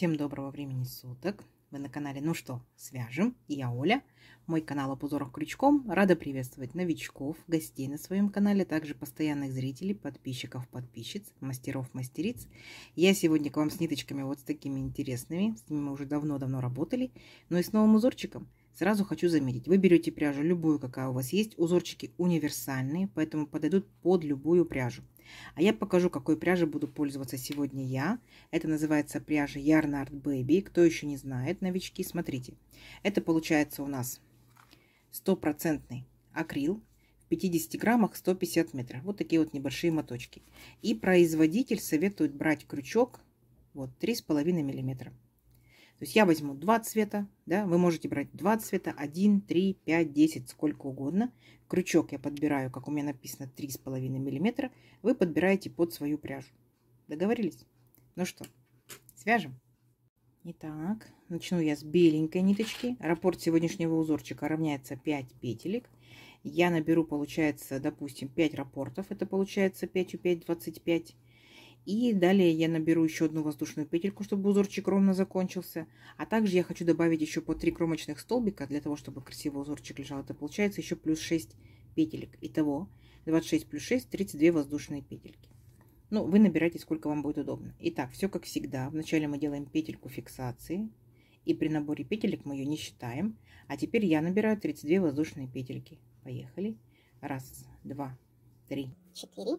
Всем доброго времени суток! Вы на канале «Ну что, свяжем?» и я Оля. Мой канал об узорах крючком. Рада приветствовать новичков, гостей на своем канале, также постоянных зрителей, подписчиков, подписчиц, мастеров, мастериц. Я сегодня к вам с ниточками вот с такими интересными. С ними мы уже давно-давно работали. Ну и с новым узорчиком – Сразу хочу заметить, вы берете пряжу любую, какая у вас есть. Узорчики универсальные, поэтому подойдут под любую пряжу. А я покажу, какой пряжи буду пользоваться сегодня я. Это называется пряжа yarnart Baby. Кто еще не знает, новички, смотрите. Это получается у нас стопроцентный акрил. В 50 граммах 150 метров. Вот такие вот небольшие моточки. И производитель советует брать крючок вот 3,5 миллиметра. То есть я возьму два цвета, да, вы можете брать два цвета, 1, 3, 5, 10, сколько угодно. Крючок я подбираю, как у меня написано, 3,5 мм. Вы подбираете под свою пряжу. Договорились? Ну что, свяжем? Итак, начну я с беленькой ниточки. Раппорт сегодняшнего узорчика равняется 5 петелек. Я наберу, получается, допустим, 5 раппортов. Это получается 5 у 5, 25 и далее я наберу еще одну воздушную петельку, чтобы узорчик ровно закончился. А также я хочу добавить еще по 3 кромочных столбика, для того, чтобы красиво узорчик лежал. Это получается еще плюс 6 петелек. Итого 26 плюс 6, 32 воздушные петельки. Ну, вы набирайте, сколько вам будет удобно. Итак, все как всегда. Вначале мы делаем петельку фиксации. И при наборе петелек мы ее не считаем. А теперь я набираю 32 воздушные петельки. Поехали. Раз, два, три, четыре,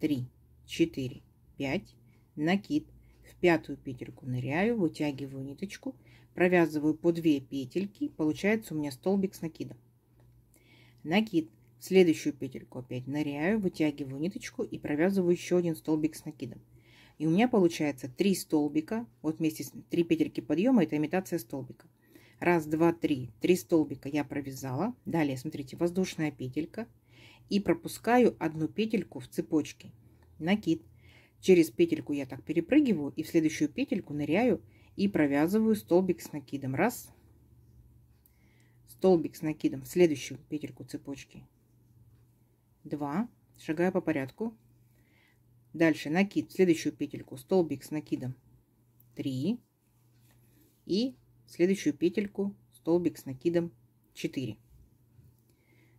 три, четыре, пять. Накид. В пятую петельку ныряю, вытягиваю ниточку, провязываю по две петельки. Получается у меня столбик с накидом. Накид. В следующую петельку опять ныряю, вытягиваю ниточку и провязываю еще один столбик с накидом. И у меня получается 3 столбика, вот вместе с 3 петельки подъема, это имитация столбика. Раз, два, три. Три столбика я провязала. Далее, смотрите, воздушная петелька и пропускаю одну петельку в цепочке. Накид. Через петельку я так перепрыгиваю и в следующую петельку ныряю и провязываю столбик с накидом. Раз. Столбик с накидом в следующую петельку цепочки. Два. Шагаю по порядку. Дальше накид в следующую петельку. Столбик с накидом. Три. И следующую петельку столбик с накидом 4.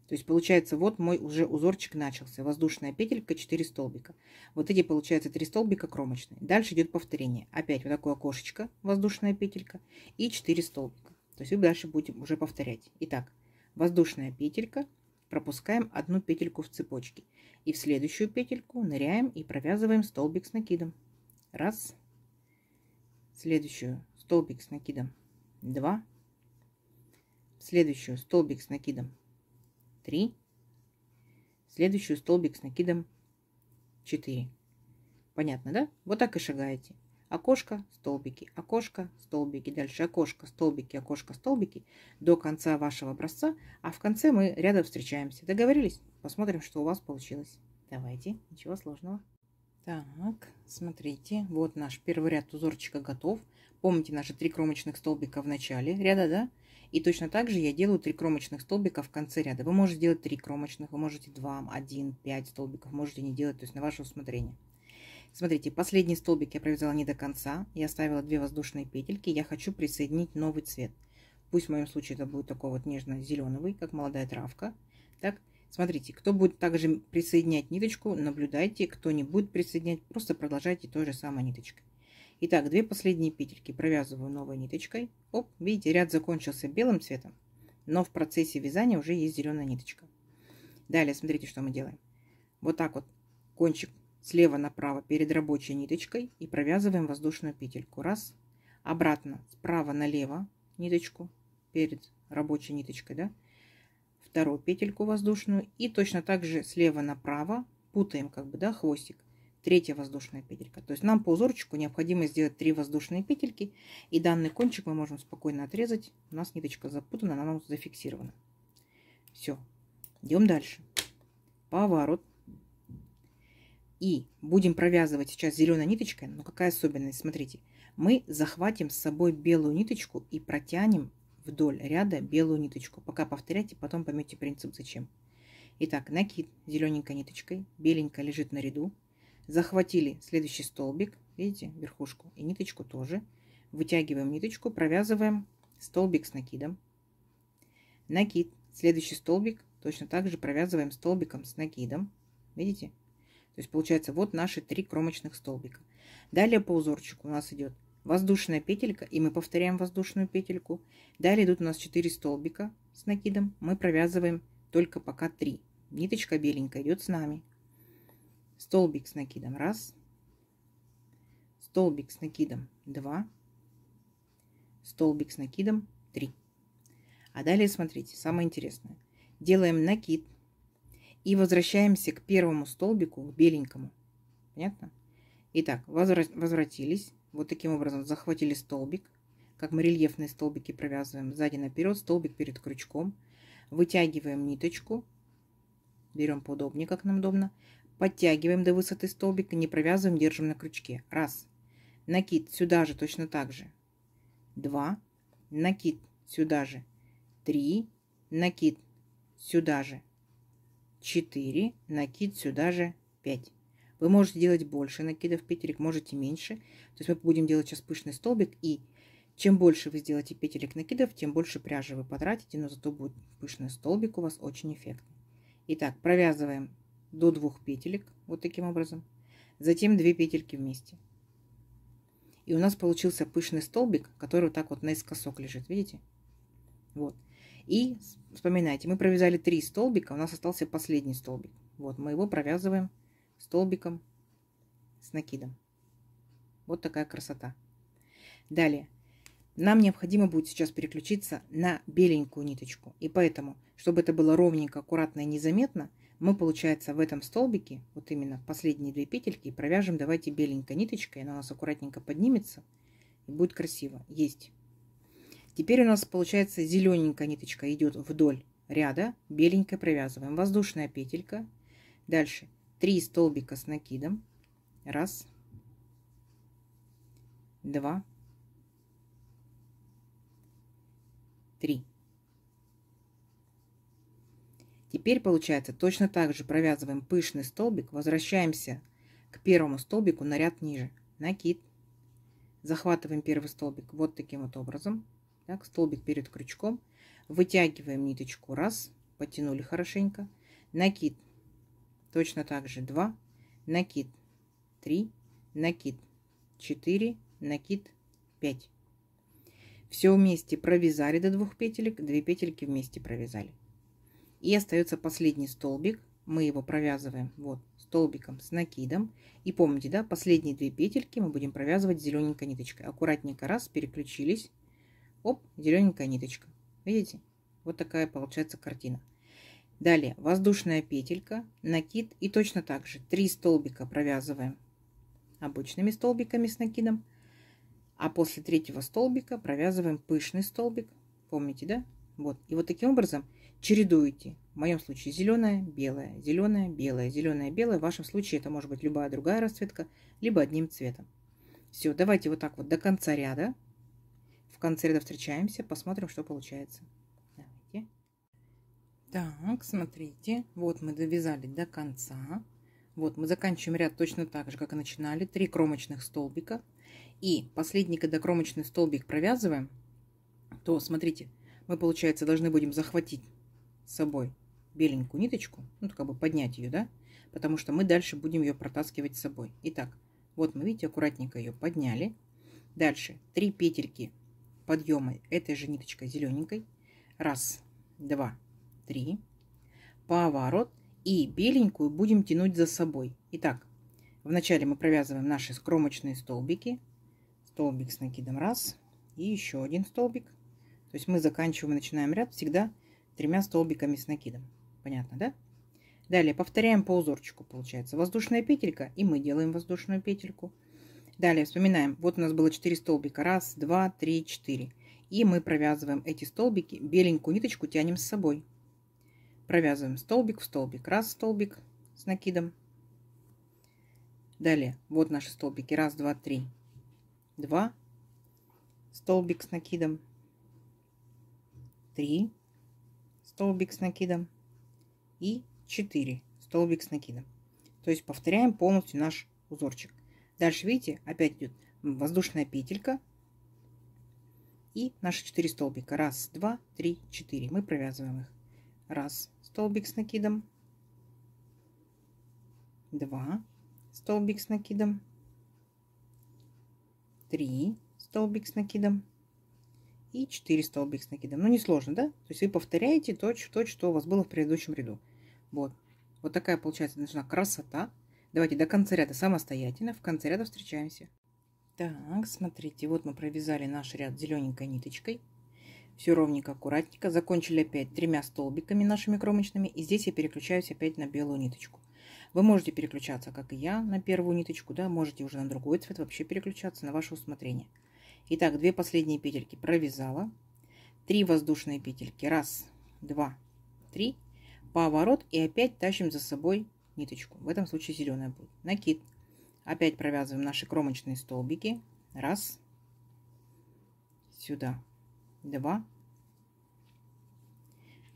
То есть получается вот мой уже узорчик начался. Воздушная петелька 4 столбика. Вот эти получается 3 столбика кромочные. Дальше идет повторение. Опять вот такое окошечко, воздушная петелька и 4 столбика. То есть вы дальше будем уже повторять. Итак, воздушная петелька, пропускаем одну петельку в цепочке. И в следующую петельку ныряем и провязываем столбик с накидом. Раз. Следующую столбик с накидом. Два. Следующую столбик с накидом 3. следующую столбик с накидом 4. Понятно, да? Вот так и шагаете. Окошко, столбики, окошко, столбики, дальше окошко, столбики, окошко, столбики до конца вашего образца, а в конце мы рядом встречаемся. Договорились? Посмотрим, что у вас получилось. Давайте, ничего сложного. Так, смотрите, вот наш первый ряд узорчика готов. Помните наши три кромочных столбика в начале ряда, да? И точно так же я делаю 3 кромочных столбика в конце ряда. Вы можете делать 3 кромочных, вы можете 2, 1, 5 столбиков, можете не делать, то есть на ваше усмотрение. Смотрите, последний столбик я провязала не до конца, я оставила 2 воздушные петельки, я хочу присоединить новый цвет. Пусть в моем случае это будет такой вот нежно-зеленый, как молодая травка. Так, смотрите, кто будет также присоединять ниточку, наблюдайте, кто не будет присоединять, просто продолжайте той же самой ниточкой. Итак, две последние петельки провязываю новой ниточкой. Оп, видите, ряд закончился белым цветом, но в процессе вязания уже есть зеленая ниточка. Далее смотрите, что мы делаем. Вот так вот кончик слева направо перед рабочей ниточкой и провязываем воздушную петельку. Раз. Обратно справа налево ниточку перед рабочей ниточкой, да? Вторую петельку воздушную и точно так же слева направо путаем как бы, да, хвостик третья воздушная петелька. То есть нам по узорчику необходимо сделать три воздушные петельки, и данный кончик мы можем спокойно отрезать. У нас ниточка запутана, она у нас зафиксирована. Все, идем дальше. Поворот. И будем провязывать сейчас зеленой ниточкой, но какая особенность, смотрите. Мы захватим с собой белую ниточку и протянем вдоль ряда белую ниточку. Пока повторяйте, потом поймете принцип зачем. Итак, накид зелененькой ниточкой, беленькая лежит на ряду, захватили следующий столбик, видите, верхушку и ниточку тоже. Вытягиваем ниточку, провязываем столбик с накидом. Накид, следующий столбик точно так же провязываем столбиком с накидом. Видите? То есть получается вот наши три кромочных столбика. Далее по узорчику у нас идет воздушная петелька, и мы повторяем воздушную петельку. Далее идут у нас 4 столбика с накидом. Мы провязываем только пока 3. Ниточка беленькая идет с нами столбик с накидом раз, столбик с накидом два, столбик с накидом три. А далее смотрите, самое интересное. Делаем накид и возвращаемся к первому столбику, к беленькому. Понятно? Итак, возвратились. Вот таким образом захватили столбик. Как мы рельефные столбики провязываем сзади наперед, столбик перед крючком. Вытягиваем ниточку. Берем поудобнее, как нам удобно. Подтягиваем до высоты столбика, не провязываем, держим на крючке. Раз. Накид сюда же точно так же. Два. Накид сюда же. Три. Накид сюда же. Четыре. Накид сюда же. Пять. Вы можете делать больше накидов петелек, можете меньше. То есть мы будем делать сейчас пышный столбик. И чем больше вы сделаете петелек накидов, тем больше пряжи вы потратите. Но зато будет пышный столбик у вас очень эффектный. Итак, провязываем до двух петелек, вот таким образом. Затем две петельки вместе. И у нас получился пышный столбик, который вот так вот наискосок лежит, видите? Вот. И вспоминайте, мы провязали три столбика, у нас остался последний столбик. Вот, мы его провязываем столбиком с накидом. Вот такая красота. Далее. Нам необходимо будет сейчас переключиться на беленькую ниточку. И поэтому, чтобы это было ровненько, аккуратно и незаметно, мы, получается, в этом столбике, вот именно последние две петельки, провяжем, давайте беленькой ниточкой, она у нас аккуратненько поднимется и будет красиво. Есть. Теперь у нас, получается, зелененькая ниточка идет вдоль ряда, беленькой провязываем. Воздушная петелька. Дальше 3 столбика с накидом. Раз, два, три. Теперь получается точно так же провязываем пышный столбик, возвращаемся к первому столбику на ряд ниже. Накид. Захватываем первый столбик вот таким вот образом. Так, столбик перед крючком. Вытягиваем ниточку раз, потянули хорошенько. Накид. Точно так же 2, накид три, накид четыре, накид пять. Все вместе провязали до двух петелек, две петельки вместе провязали. И остается последний столбик. Мы его провязываем вот столбиком с накидом. И помните, да, последние две петельки мы будем провязывать зелененькой ниточкой. Аккуратненько раз, переключились. Оп, зелененькая ниточка. Видите? Вот такая получается картина. Далее воздушная петелька, накид и точно так же 3 столбика провязываем обычными столбиками с накидом, а после третьего столбика провязываем пышный столбик, помните, да? Вот, и вот таким образом чередуете. В моем случае зеленая, белая, зеленая, белая, зеленая, белая. В вашем случае это может быть любая другая расцветка, либо одним цветом. Все, давайте вот так вот до конца ряда. В конце ряда встречаемся, посмотрим, что получается. Давайте. Так, смотрите, вот мы довязали до конца. Вот мы заканчиваем ряд точно так же, как и начинали. Три кромочных столбика. И последний, когда кромочный столбик провязываем, то, смотрите, мы, получается, должны будем захватить с собой беленькую ниточку, ну, как бы поднять ее, да, потому что мы дальше будем ее протаскивать с собой. Итак, вот мы, видите, аккуратненько ее подняли. Дальше 3 петельки подъема этой же ниточкой зелененькой. Раз, два, три. Поворот. И беленькую будем тянуть за собой. Итак, вначале мы провязываем наши скромочные столбики. Столбик с накидом раз. И еще один столбик. То есть мы заканчиваем и начинаем ряд всегда тремя столбиками с накидом. Понятно, да? Далее повторяем по узорчику, получается. Воздушная петелька, и мы делаем воздушную петельку. Далее вспоминаем, вот у нас было 4 столбика. Раз, два, три, четыре. И мы провязываем эти столбики, беленькую ниточку тянем с собой. Провязываем столбик в столбик. Раз столбик с накидом. Далее, вот наши столбики. Раз, два, три. Два столбик с накидом. Три столбик с накидом и 4 столбик с накидом. То есть повторяем полностью наш узорчик. Дальше, видите, опять идет воздушная петелька и наши 4 столбика. Раз, два, три, четыре. Мы провязываем их. Раз столбик с накидом, два столбик с накидом, три столбик с накидом, и 4 столбика с накидом. Ну, несложно, да? То есть вы повторяете то, в что у вас было в предыдущем ряду. Вот. Вот такая получается должна красота. Давайте до конца ряда самостоятельно, в конце ряда встречаемся. Так, смотрите, вот мы провязали наш ряд зелененькой ниточкой. Все ровненько, аккуратненько. Закончили опять тремя столбиками нашими кромочными. И здесь я переключаюсь опять на белую ниточку. Вы можете переключаться, как и я, на первую ниточку, да, можете уже на другой цвет вообще переключаться на ваше усмотрение. Итак, две последние петельки провязала. Три воздушные петельки. Раз, два, три. Поворот и опять тащим за собой ниточку. В этом случае зеленая будет. Накид. Опять провязываем наши кромочные столбики. Раз. Сюда. Два.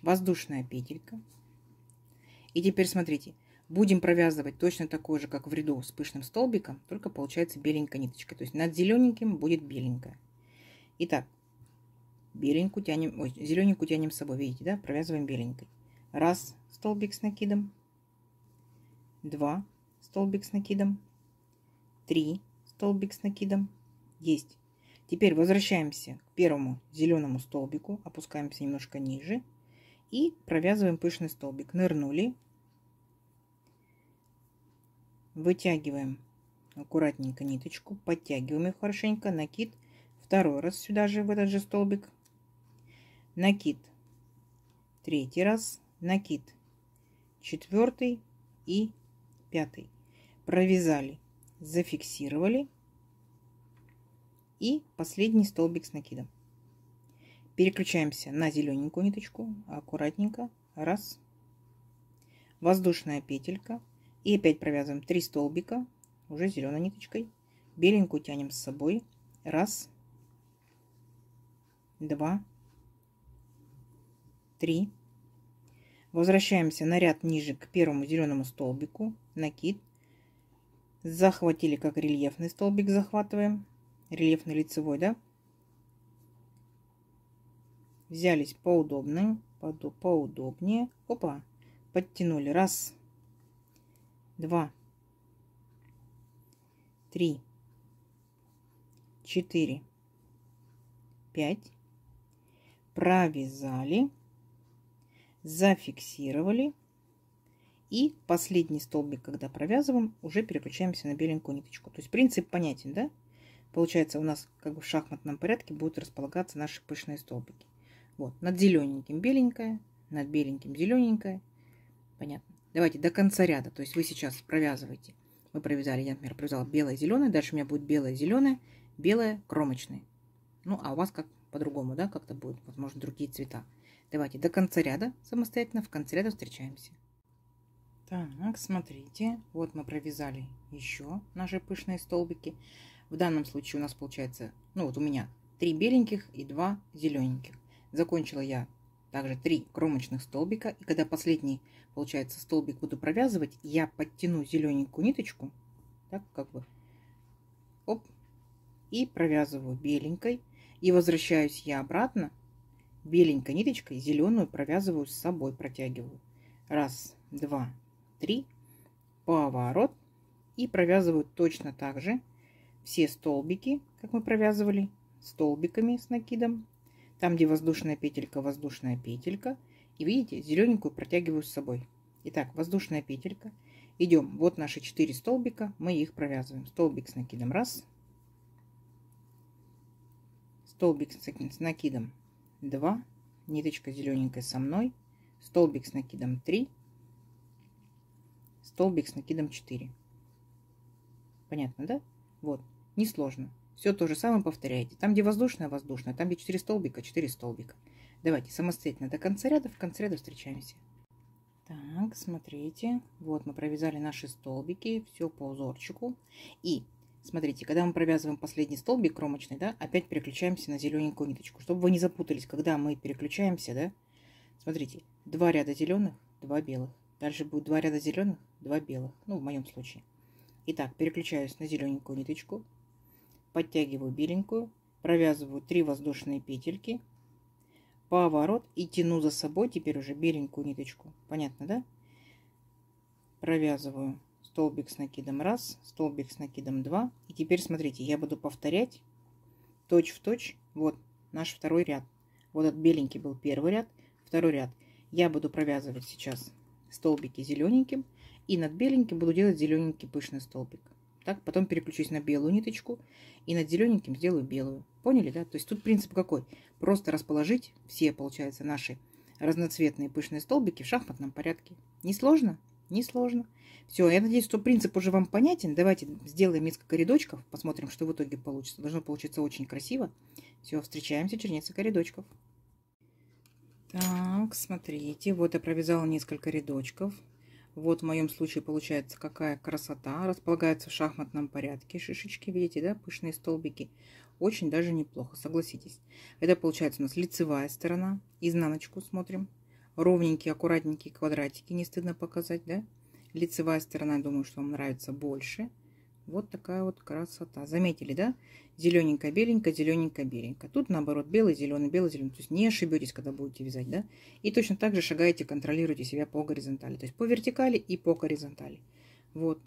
Воздушная петелька. И теперь смотрите. Будем провязывать точно такой же, как в ряду с пышным столбиком, только получается беленькая ниточка. То есть над зелененьким будет беленькая. Итак, беленькую тянем, ой, зелененькую тянем с собой, видите, да? Провязываем беленькой. Раз столбик с накидом, два столбик с накидом, три столбик с накидом. Есть. Теперь возвращаемся к первому зеленому столбику, опускаемся немножко ниже и провязываем пышный столбик. Нырнули, Вытягиваем аккуратненько ниточку, подтягиваем их хорошенько, накид. Второй раз сюда же, в этот же столбик. Накид. Третий раз. Накид. Четвертый и пятый. Провязали, зафиксировали. И последний столбик с накидом. Переключаемся на зелененькую ниточку. Аккуратненько. Раз. Воздушная петелька. И опять провязываем 3 столбика, уже зеленой ниточкой. Беленькую тянем с собой. Раз, два, три. Возвращаемся на ряд ниже к первому зеленому столбику. Накид. Захватили как рельефный столбик, захватываем. Рельефный лицевой, да? Взялись поудобнее, поудобнее. Опа, подтянули. Раз, два, три, четыре, пять. Провязали, зафиксировали. И последний столбик, когда провязываем, уже переключаемся на беленькую ниточку. То есть принцип понятен, да? Получается, у нас как бы в шахматном порядке будут располагаться наши пышные столбики. Вот, над зелененьким беленькая, над беленьким зелененькая. Понятно. Давайте до конца ряда. То есть вы сейчас провязываете. Мы провязали, я, например, провязала белое, зеленое. Дальше у меня будет белое, зеленое, белое, кромочное. Ну, а у вас как по-другому, да, как-то будет, возможно, другие цвета. Давайте до конца ряда самостоятельно, в конце ряда встречаемся. Так, смотрите, вот мы провязали еще наши пышные столбики. В данном случае у нас получается, ну вот у меня три беленьких и два зелененьких. Закончила я также три кромочных столбика. И когда последний, получается, столбик буду провязывать, я подтяну зелененькую ниточку, так как бы, оп, и провязываю беленькой. И возвращаюсь я обратно, беленькой ниточкой зеленую провязываю с собой, протягиваю. Раз, два, три, поворот. И провязываю точно так же все столбики, как мы провязывали, столбиками с накидом там, где воздушная петелька, воздушная петелька. И видите, зелененькую протягиваю с собой. Итак, воздушная петелька. Идем. Вот наши 4 столбика. Мы их провязываем. Столбик с накидом. Раз. Столбик с накидом. Два. Ниточка зелененькая со мной. Столбик с накидом. Три. Столбик с накидом 4. Понятно, да? Вот. Несложно. Все то же самое повторяете. Там, где воздушная, воздушная. Там, где 4 столбика, 4 столбика. Давайте самостоятельно до конца ряда. В конце ряда встречаемся. Так, смотрите. Вот мы провязали наши столбики. Все по узорчику. И смотрите, когда мы провязываем последний столбик кромочный, да, опять переключаемся на зелененькую ниточку. Чтобы вы не запутались, когда мы переключаемся, да, смотрите, два ряда зеленых, два белых. Дальше будет два ряда зеленых, два белых. Ну, в моем случае. Итак, переключаюсь на зелененькую ниточку, подтягиваю беленькую, провязываю 3 воздушные петельки, поворот и тяну за собой теперь уже беленькую ниточку. Понятно, да? Провязываю столбик с накидом 1, столбик с накидом 2. И теперь смотрите, я буду повторять точь в точь вот наш второй ряд. Вот этот беленький был первый ряд, второй ряд. Я буду провязывать сейчас столбики зелененьким и над беленьким буду делать зелененький пышный столбик так, потом переключусь на белую ниточку и над зелененьким сделаю белую. Поняли, да? То есть тут принцип какой? Просто расположить все, получается, наши разноцветные пышные столбики в шахматном порядке. Несложно? Несложно. Все, я надеюсь, что принцип уже вам понятен. Давайте сделаем несколько рядочков, посмотрим, что в итоге получится. Должно получиться очень красиво. Все, встречаемся через несколько рядочков. Так, смотрите, вот я провязала несколько рядочков. Вот в моем случае получается какая красота. располагается в шахматном порядке. Шишечки, видите, да, пышные столбики. Очень даже неплохо, согласитесь. Это получается у нас лицевая сторона. Изнаночку смотрим. Ровненькие, аккуратненькие квадратики. Не стыдно показать, да? Лицевая сторона, думаю, что вам нравится больше. Вот такая вот красота. Заметили, да? Зелененькая, беленькая, зелененькая, беленькая. Тут, наоборот, белый, зеленый, белый, зеленый. То есть не ошибетесь, когда будете вязать, да? И точно так же шагаете, контролируете себя по горизонтали. То есть по вертикали и по горизонтали. Вот.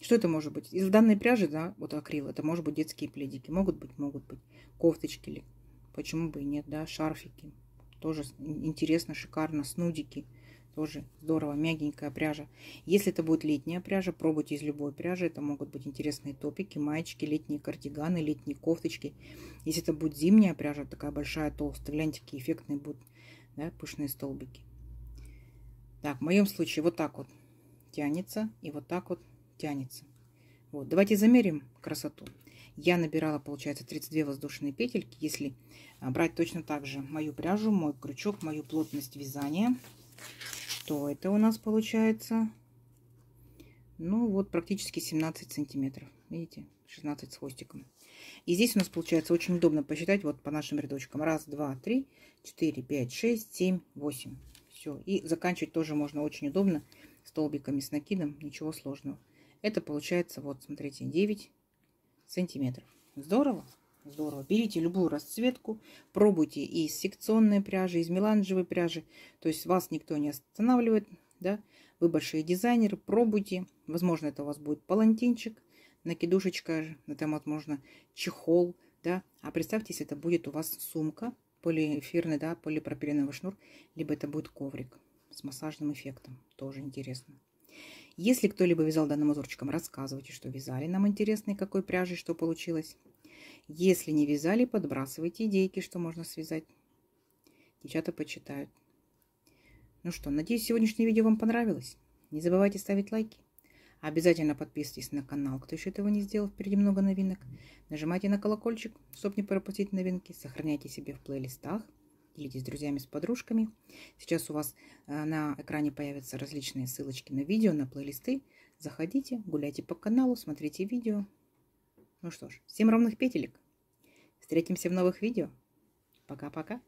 Что это может быть? Из данной пряжи, да, вот акрил, это может быть детские пледики. Могут быть, могут быть. Кофточки ли. Почему бы и нет, да? Шарфики. Тоже интересно, шикарно. Снудики тоже здорово, мягенькая пряжа. Если это будет летняя пряжа, пробуйте из любой пряжи. Это могут быть интересные топики, маечки, летние кардиганы, летние кофточки. Если это будет зимняя пряжа, такая большая, толстая, гляньте, какие эффектные будут да, пышные столбики. Так, в моем случае вот так вот тянется и вот так вот тянется. Вот, давайте замерим красоту. Я набирала, получается, 32 воздушные петельки. Если а, брать точно так же мою пряжу, мой крючок, мою плотность вязания, что это у нас получается? Ну, вот практически 17 сантиметров. Видите, 16 с хвостиком. И здесь у нас получается очень удобно посчитать вот по нашим рядочкам. Раз, два, три, четыре, пять, шесть, семь, восемь. Все. И заканчивать тоже можно очень удобно столбиками с накидом. Ничего сложного. Это получается, вот, смотрите, 9 сантиметров. Здорово! здорово. Берите любую расцветку, пробуйте и из секционной пряжи, из меланжевой пряжи. То есть вас никто не останавливает, да. Вы большие дизайнеры, пробуйте. Возможно, это у вас будет палантинчик, накидушечка, на это, возможно, чехол, да. А представьте, если это будет у вас сумка, полиэфирный, да, полипропиленовый шнур, либо это будет коврик с массажным эффектом. Тоже интересно. Если кто-либо вязал данным узорчиком, рассказывайте, что вязали. Нам интересно, и какой пряжи, что получилось. Если не вязали, подбрасывайте идейки, что можно связать. Девчата почитают. Ну что, надеюсь, сегодняшнее видео вам понравилось. Не забывайте ставить лайки. Обязательно подписывайтесь на канал, кто еще этого не сделал, впереди много новинок. Нажимайте на колокольчик, чтобы не пропустить новинки. Сохраняйте себе в плейлистах, делитесь с друзьями, с подружками. Сейчас у вас э, на экране появятся различные ссылочки на видео, на плейлисты. Заходите, гуляйте по каналу, смотрите видео, ну что ж, всем ровных петелек. Встретимся в новых видео. Пока-пока.